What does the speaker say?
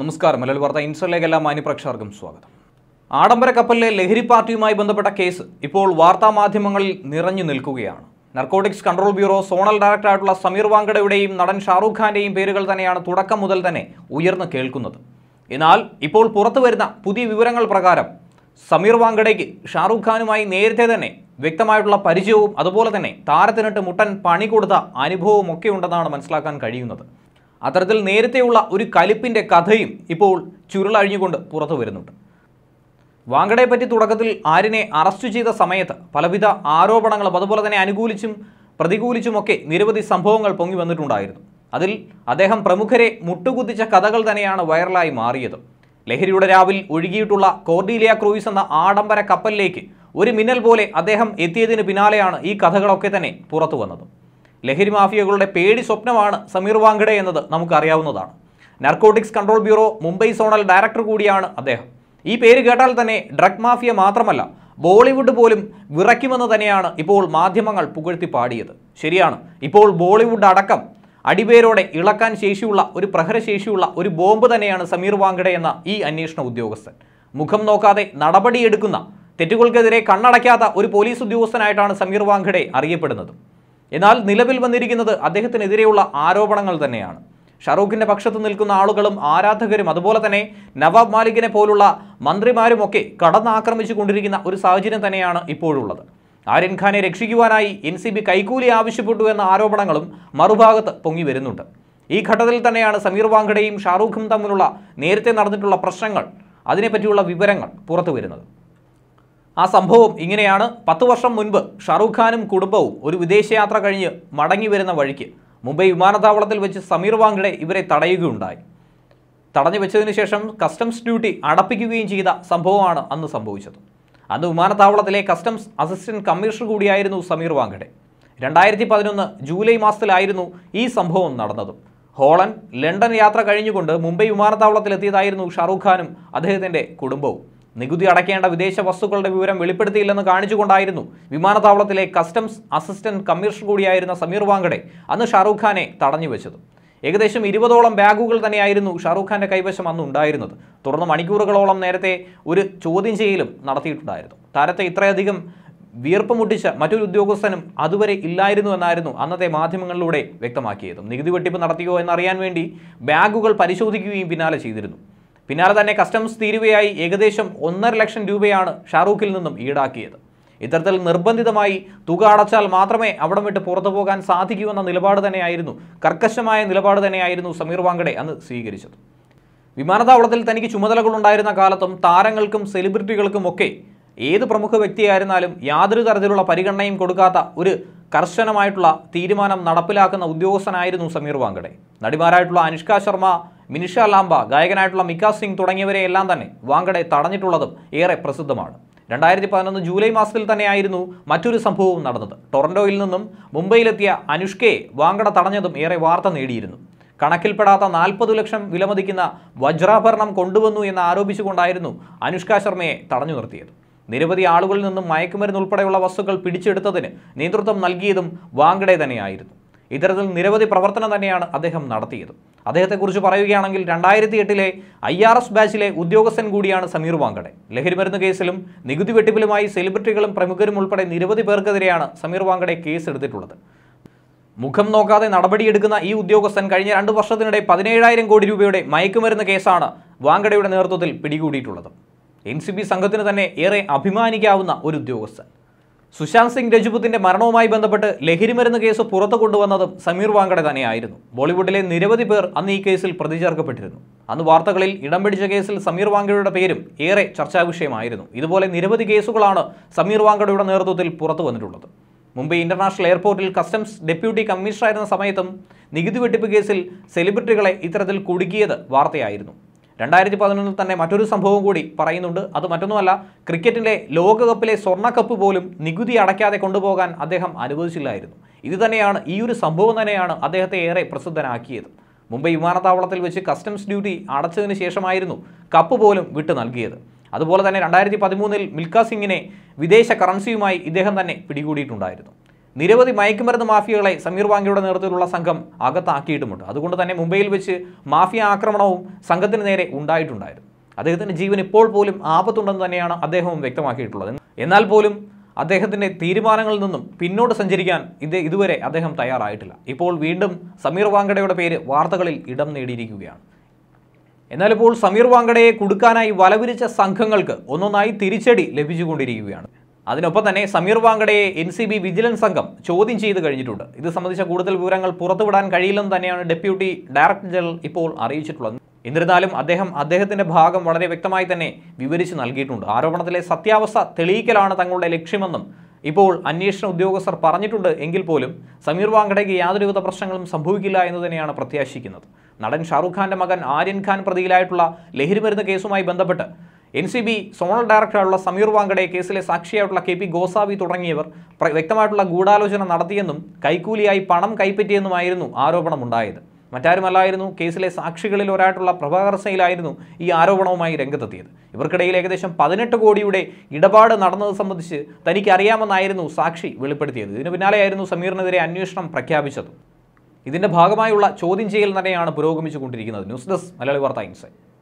നമസ്കാരം മലയാള വാർത്ത ഇൻസറിലേക്ക് എല്ലാ മാന്യപ്രേക്ഷകർക്കും സ്വാഗതം ആഡംബര കപ്പലിലെ ലഹരി പാർട്ടിയുമായി ബന്ധപ്പെട്ട കേസ് ഇപ്പോൾ വാർത്താ മാധ്യമങ്ങളിൽ നിറഞ്ഞു നിൽക്കുകയാണ് നർക്കോട്ടിക്സ് കൺട്രോൾ ബ്യൂറോ സോണൽ ഡയറക്ടറായിട്ടുള്ള സമീർ വാങ്കഡയുടെയും നടൻ ഷാറൂഖ് ഖാന്റെയും പേരുകൾ തന്നെയാണ് തുടക്കം മുതൽ തന്നെ ഉയർന്നു കേൾക്കുന്നത് എന്നാൽ ഇപ്പോൾ പുറത്തു വരുന്ന പുതിയ വിവരങ്ങൾ പ്രകാരം സമീർ വാങ്കഡയ്ക്ക് ഷാറൂഖ് ഖാനുമായി നേരത്തെ തന്നെ വ്യക്തമായിട്ടുള്ള പരിചയവും അതുപോലെ തന്നെ താരത്തിനിട്ട് മുട്ടൻ പണി കൊടുത്ത അനുഭവവും ഒക്കെ ഉണ്ടെന്നാണ് മനസ്സിലാക്കാൻ കഴിയുന്നത് അത്തരത്തിൽ നേരത്തെയുള്ള ഒരു കലിപ്പിൻ്റെ കഥയും ഇപ്പോൾ ചുരുളഴിഞ്ഞുകൊണ്ട് പുറത്തു വരുന്നുണ്ട് വാങ്കടയെപ്പറ്റി പറ്റി തുടക്കത്തിൽ ആരിനെ അറസ്റ്റ് ചെയ്ത സമയത്ത് പലവിധ ആരോപണങ്ങളും അതുപോലെ തന്നെ അനുകൂലിച്ചും പ്രതികൂലിച്ചുമൊക്കെ നിരവധി സംഭവങ്ങൾ പൊങ്ങി വന്നിട്ടുണ്ടായിരുന്നു അതിൽ അദ്ദേഹം പ്രമുഖരെ മുട്ടുകുത്തിച്ച കഥകൾ തന്നെയാണ് വൈറലായി മാറിയത് ലഹരിയുടെ രാവിൽ ഒഴുകിയിട്ടുള്ള കോർഡീലിയ ക്രൂയിസ് എന്ന ആഡംബര കപ്പലിലേക്ക് ഒരു മിന്നൽ പോലെ അദ്ദേഹം എത്തിയതിന് പിന്നാലെയാണ് ഈ കഥകളൊക്കെ തന്നെ പുറത്തു വന്നത് ലഹരി മാഫിയകളുടെ പേടി സ്വപ്നമാണ് സമീർ വാങ്കഡെ എന്നത് നമുക്കറിയാവുന്നതാണ് narcotics control bureau Mumbai zonal director കൂടിയാണ് അദ്ദേഹം ഈ പേര് കേട്ടാൽ തന്നെ ഡ്രഗ് മാഫിയ മാത്രമല്ല ബോളിവുഡ് പോലും വിറയ്ക്കുമെന്ന് തന്നെയാണ് ഇപ്പോൾ മാധ്യമങ്ങൾ പുകഴ്ത്തി പാടിയത് ശരിയാണ് ഇപ്പോൾ ബോളിവുഡ് അടക്കം അടിവേരോടെ ഇളക്കാൻ ശേഷിയുള്ള ഒരു പ്രഹരശേഷിയുള്ള ഒരു ബോംബ് തന്നെയാണ് സമീർ വാങ്കഡെ എന്ന ഈ അന്വേഷണ ഉദ്യോഗസ്ഥൻ മുഖം നോക്കാതെ നടപടിയെടുക്കുന്ന തെറ്റുകൾക്കെതിരെ കണ്ണടയ്ക്കാത്ത ഒരു പോലീസ് ഉദ്യോഗസ്ഥനായിട്ടാണ് സമീർ വാങ്കഡെ അറിയപ്പെടുന്നത് എന്നാൽ നിലവിൽ വന്നിരിക്കുന്നത് അദ്ദേഹത്തിനെതിരെയുള്ള ആരോപണങ്ങൾ തന്നെയാണ് ഷറൂഖിന്റെ പക്ഷത്ത് നിൽക്കുന്ന ആളുകളും ആരാധകരും അതുപോലെ തന്നെ നവാബ് മാലിക്കിനെ പോലുള്ള മന്ത്രിമാരുമൊക്കെ കടന്നാക്രമിച്ചു കൊണ്ടിരിക്കുന്ന ഒരു സാഹചര്യം തന്നെയാണ് ഇപ്പോഴുള്ളത് ആര്യൻ ഖാനെ രക്ഷിക്കുവാനായി എൻ സി ബി കൈക്കൂലി ആവശ്യപ്പെട്ടു എന്ന ആരോപണങ്ങളും മറുഭാഗത്ത് പൊങ്ങി വരുന്നുണ്ട് ഈ ഘട്ടത്തിൽ തന്നെയാണ് സമീർ വാങ്കഡയും ഷാറൂഖും തമ്മിലുള്ള നേരത്തെ നടന്നിട്ടുള്ള പ്രശ്നങ്ങൾ അതിനെപ്പറ്റിയുള്ള വിവരങ്ങൾ പുറത്തു വരുന്നത് ആ സംഭവം ഇങ്ങനെയാണ് പത്ത് വർഷം മുൻപ് ഷാറൂഖ് ഖാനും കുടുംബവും ഒരു വിദേശയാത്ര കഴിഞ്ഞ് മടങ്ങി വരുന്ന വഴിക്ക് മുംബൈ വിമാനത്താവളത്തിൽ വെച്ച് സമീർ വാങ്കഡെ ഇവരെ തടയുകയുണ്ടായി തടഞ്ഞു വെച്ചതിന് ശേഷം കസ്റ്റംസ് ഡ്യൂട്ടി അടപ്പിക്കുകയും ചെയ്ത സംഭവമാണ് അന്ന് സംഭവിച്ചത് അന്ന് വിമാനത്താവളത്തിലെ കസ്റ്റംസ് അസിസ്റ്റന്റ് കമ്മീഷണർ കൂടിയായിരുന്നു സമീർ വാങ്കഡെ രണ്ടായിരത്തി പതിനൊന്ന് ജൂലൈ മാസത്തിലായിരുന്നു ഈ സംഭവം നടന്നത് ഹോളണ്ട് ലണ്ടൻ യാത്ര കഴിഞ്ഞുകൊണ്ട് മുംബൈ വിമാനത്താവളത്തിലെത്തിയതായിരുന്നു ഷാറൂഖ് ഖാനും അദ്ദേഹത്തിൻ്റെ കുടുംബവും നികുതി അടയ്ക്കേണ്ട വിദേശ വസ്തുക്കളുടെ വിവരം വെളിപ്പെടുത്തിയില്ലെന്ന് കാണിച്ചുകൊണ്ടായിരുന്നു വിമാനത്താവളത്തിലെ കസ്റ്റംസ് അസിസ്റ്റന്റ് കമ്മീഷണർ കൂടിയായിരുന്ന സമീർ വാങ്കഡെ അന്ന് ഷാറൂഖ് ഖാനെ തടഞ്ഞു വെച്ചത് ഏകദേശം ഇരുപതോളം ബാഗുകൾ തന്നെയായിരുന്നു ഷാറൂഖ് ഖാന്റെ കൈവശം അന്ന് ഉണ്ടായിരുന്നത് തുടർന്ന് മണിക്കൂറുകളോളം നേരത്തെ ഒരു ചോദ്യം ചെയ്യലും നടത്തിയിട്ടുണ്ടായിരുന്നു താരത്തെ ഇത്രയധികം വീർപ്പ് മുട്ടിച്ച മറ്റൊരു ഉദ്യോഗസ്ഥനും അതുവരെ ഇല്ലായിരുന്നു എന്നായിരുന്നു അന്നത്തെ മാധ്യമങ്ങളിലൂടെ വ്യക്തമാക്കിയതും നികുതി വെട്ടിപ്പ് നടത്തിയോ എന്നറിയാൻ വേണ്ടി ബാഗുകൾ പരിശോധിക്കുകയും പിന്നാലെ ചെയ്തിരുന്നു പിന്നാലെ തന്നെ കസ്റ്റംസ് തീരുവയായി ഏകദേശം ഒന്നര ലക്ഷം രൂപയാണ് ഷാറൂഖിൽ നിന്നും ഈടാക്കിയത് ഇത്തരത്തിൽ നിർബന്ധിതമായി തുക അടച്ചാൽ മാത്രമേ അവിടം വിട്ട് പുറത്തു പോകാൻ സാധിക്കൂ എന്ന നിലപാട് തന്നെയായിരുന്നു കർക്കശമായ നിലപാട് തന്നെയായിരുന്നു സമീർ വാങ്കഡെ അന്ന് സ്വീകരിച്ചത് വിമാനത്താവളത്തിൽ തനിക്ക് ചുമതലകളുണ്ടായിരുന്ന കാലത്തും താരങ്ങൾക്കും സെലിബ്രിറ്റികൾക്കും ഒക്കെ ഏത് പ്രമുഖ വ്യക്തിയായിരുന്നാലും യാതൊരു തരത്തിലുള്ള പരിഗണനയും കൊടുക്കാത്ത ഒരു കർശനമായിട്ടുള്ള തീരുമാനം നടപ്പിലാക്കുന്ന ഉദ്യോഗസ്ഥനായിരുന്നു സമീർ വാങ്കഡെ നടിമാരായിട്ടുള്ള അനുഷ്ക ശർമ്മ മിനിഷ ലാംബ ഗായകനായിട്ടുള്ള മിക്ക സിംഗ് തുടങ്ങിയവരെയെല്ലാം തന്നെ വാങ്കഡെ തടഞ്ഞിട്ടുള്ളതും ഏറെ പ്രസിദ്ധമാണ് രണ്ടായിരത്തി പതിനൊന്ന് ജൂലൈ മാസത്തിൽ തന്നെയായിരുന്നു മറ്റൊരു സംഭവവും നടന്നത് ടൊറന്റോയിൽ നിന്നും മുംബൈയിലെത്തിയ അനുഷ്കയെ വാങ്കട തടഞ്ഞതും ഏറെ വാർത്ത നേടിയിരുന്നു കണക്കിൽപ്പെടാത്ത നാൽപ്പത് ലക്ഷം വിലമതിക്കുന്ന വജ്രാഭരണം കൊണ്ടുവന്നു എന്ന് ആരോപിച്ചുകൊണ്ടായിരുന്നു അനുഷ്ക ശർമ്മയെ തടഞ്ഞു നിർത്തിയത് നിരവധി ആളുകളിൽ നിന്നും മയക്കുമരുന്ന് ഉൾപ്പെടെയുള്ള വസ്തുക്കൾ പിടിച്ചെടുത്തതിന് നേതൃത്വം നൽകിയതും വാങ്കഡെ തന്നെയായിരുന്നു ഇത്തരത്തിൽ നിരവധി പ്രവർത്തനം തന്നെയാണ് അദ്ദേഹം നടത്തിയത് അദ്ദേഹത്തെക്കുറിച്ച് പറയുകയാണെങ്കിൽ രണ്ടായിരത്തി എട്ടിലെ ഐ ആർ എസ് ബാച്ചിലെ ഉദ്യോഗസ്ഥൻ കൂടിയാണ് സമീർ വാങ്കഡെ ലഹരിമരുന്ന് കേസിലും നികുതി വെട്ടിപ്പിലുമായി സെലിബ്രിറ്റികളും പ്രമുഖരും ഉൾപ്പെടെ നിരവധി പേർക്കെതിരെയാണ് സമീർ വാങ്കഡെ കേസ് എടുത്തിട്ടുള്ളത് മുഖം നോക്കാതെ നടപടിയെടുക്കുന്ന ഈ ഉദ്യോഗസ്ഥൻ കഴിഞ്ഞ രണ്ട് വർഷത്തിനിടെ പതിനേഴായിരം കോടി രൂപയുടെ മയക്കുമരുന്ന് കേസാണ് വാങ്കടയുടെ നേതൃത്വത്തിൽ പിടികൂടിയിട്ടുള്ളത് എൻ സി സംഘത്തിന് തന്നെ ഏറെ അഭിമാനിക്കാവുന്ന ഒരു ഉദ്യോഗസ്ഥൻ സുശാന്ത് സിംഗ് രജ്പുത്തിന്റെ മരണവുമായി ബന്ധപ്പെട്ട് ലഹരിമരുന്ന് കേസ് പുറത്തു കൊണ്ടുവന്നതും സമീർ വാങ്കഡെ തന്നെയായിരുന്നു ബോളിവുഡിലെ നിരവധി പേർ അന്ന് ഈ കേസിൽ പ്രതി ചേർക്കപ്പെട്ടിരുന്നു അന്ന് വാർത്തകളിൽ ഇടം പിടിച്ച കേസിൽ സമീർ വാങ്കഡയുടെ പേരും ഏറെ ചർച്ചാ വിഷയമായിരുന്നു ഇതുപോലെ നിരവധി കേസുകളാണ് സമീർ വാങ്കടയുടെ നേതൃത്വത്തിൽ പുറത്തു വന്നിട്ടുള്ളത് മുംബൈ ഇന്റർനാഷണൽ എയർപോർട്ടിൽ കസ്റ്റംസ് ഡെപ്യൂട്ടി കമ്മീഷണറായിരുന്ന സമയത്തും നികുതി വെട്ടിപ്പ് കേസിൽ സെലിബ്രിറ്റികളെ ഇത്തരത്തിൽ കുടുക്കിയത് വാർത്തയായിരുന്നു രണ്ടായിരത്തി പതിനൊന്നിൽ തന്നെ മറ്റൊരു സംഭവം കൂടി പറയുന്നുണ്ട് അത് മറ്റൊന്നുമല്ല ക്രിക്കറ്റിലെ ലോകകപ്പിലെ സ്വർണ്ണക്കപ്പ് പോലും നികുതി അടയ്ക്കാതെ കൊണ്ടുപോകാൻ അദ്ദേഹം അനുവദിച്ചില്ലായിരുന്നു ഇത് തന്നെയാണ് ഈ ഒരു സംഭവം തന്നെയാണ് അദ്ദേഹത്തെ ഏറെ പ്രസിദ്ധനാക്കിയത് മുംബൈ വിമാനത്താവളത്തിൽ വെച്ച് കസ്റ്റംസ് ഡ്യൂട്ടി അടച്ചതിന് ശേഷമായിരുന്നു കപ്പ് പോലും വിട്ടു നൽകിയത് അതുപോലെ തന്നെ രണ്ടായിരത്തി പതിമൂന്നിൽ മിൽഖ സിംഗിനെ വിദേശ കറൻസിയുമായി ഇദ്ദേഹം തന്നെ പിടികൂടിയിട്ടുണ്ടായിരുന്നു നിരവധി മയക്കുമരുന്ന് മാഫിയകളെ സമീർ വാങ്കിയുടെ നേതൃത്വത്തിലുള്ള സംഘം അകത്താക്കിയിട്ടുമുണ്ട് അതുകൊണ്ട് തന്നെ മുംബൈയിൽ വെച്ച് മാഫിയ ആക്രമണവും സംഘത്തിന് നേരെ ഉണ്ടായിട്ടുണ്ടായിരുന്നു അദ്ദേഹത്തിൻ്റെ ജീവൻ ഇപ്പോൾ പോലും ആപത്തുണ്ടെന്ന് തന്നെയാണ് അദ്ദേഹവും വ്യക്തമാക്കിയിട്ടുള്ളത് എന്നാൽ പോലും അദ്ദേഹത്തിൻ്റെ തീരുമാനങ്ങളിൽ നിന്നും പിന്നോട്ട് സഞ്ചരിക്കാൻ ഇത് ഇതുവരെ അദ്ദേഹം തയ്യാറായിട്ടില്ല ഇപ്പോൾ വീണ്ടും സമീർ വാങ്കടയുടെ പേര് വാർത്തകളിൽ ഇടം നേടിയിരിക്കുകയാണ് എന്നാൽ ഇപ്പോൾ സമീർ വാങ്കടയെ കുടുക്കാനായി വലവിരിച്ച സംഘങ്ങൾക്ക് ഒന്നൊന്നായി തിരിച്ചടി ലഭിച്ചുകൊണ്ടിരിക്കുകയാണ് അതിനൊപ്പം തന്നെ സമീർ വാങ്കടയെ എൻ സി ബി വിജിലൻസ് സംഘം ചോദ്യം ചെയ്ത് കഴിഞ്ഞിട്ടുണ്ട് ഇത് സംബന്ധിച്ച കൂടുതൽ വിവരങ്ങൾ പുറത്തുവിടാൻ കഴിയില്ലെന്ന് തന്നെയാണ് ഡെപ്യൂട്ടി ഡയറക്ടർ ജനറൽ ഇപ്പോൾ അറിയിച്ചിട്ടുള്ളത് എന്നിരുന്നാലും അദ്ദേഹം അദ്ദേഹത്തിന്റെ ഭാഗം വളരെ വ്യക്തമായി തന്നെ വിവരിച്ച് നൽകിയിട്ടുണ്ട് ആരോപണത്തിലെ സത്യാവസ്ഥ തെളിയിക്കലാണ് തങ്ങളുടെ ലക്ഷ്യമെന്നും ഇപ്പോൾ അന്വേഷണ ഉദ്യോഗസ്ഥർ പറഞ്ഞിട്ടുണ്ട് എങ്കിൽ പോലും സമീർ വാങ്കടയ്ക്ക് യാതൊരുവിധ പ്രശ്നങ്ങളും സംഭവിക്കില്ല എന്ന് തന്നെയാണ് പ്രത്യാശിക്കുന്നത് നടൻ ഷാറുഖ് ഖാന്റെ മകൻ ആര്യൻ ഖാൻ പ്രതിയിലായിട്ടുള്ള ലഹരി മരുന്ന് കേസുമായി ബന്ധപ്പെട്ട് എൻ സി ബി സോണൽ ഡയറക്ടറായുള്ള സമീർ വാങ്കഡെ കേസിലെ സാക്ഷിയായിട്ടുള്ള കെ പി ഗോസാവി തുടങ്ങിയവർ വ്യക്തമായിട്ടുള്ള ഗൂഢാലോചന നടത്തിയെന്നും കൈക്കൂലിയായി പണം കൈപ്പറ്റിയെന്നുമായിരുന്നു ആരോപണമുണ്ടായത് മറ്റാരുമല്ലായിരുന്നു കേസിലെ സാക്ഷികളിൽ ഒരായിട്ടുള്ള പ്രഭാകർ സെയിലായിരുന്നു ഈ ആരോപണവുമായി രംഗത്തെത്തിയത് ഇവർക്കിടയിൽ ഏകദേശം പതിനെട്ട് കോടിയുടെ ഇടപാട് നടന്നത് സംബന്ധിച്ച് തനിക്കറിയാമെന്നായിരുന്നു സാക്ഷി വെളിപ്പെടുത്തിയത് ഇതിനു പിന്നാലെയായിരുന്നു സമീറിനെതിരെ അന്വേഷണം പ്രഖ്യാപിച്ചത് ഇതിൻ്റെ ഭാഗമായുള്ള ചോദ്യം ചെയ്യൽ തന്നെയാണ് പുരോഗമിച്ചുകൊണ്ടിരിക്കുന്നത് ന്യൂസ് ഡെസ്ക് മലയാളി വാർത്ത ഇൻസൈറ്റ്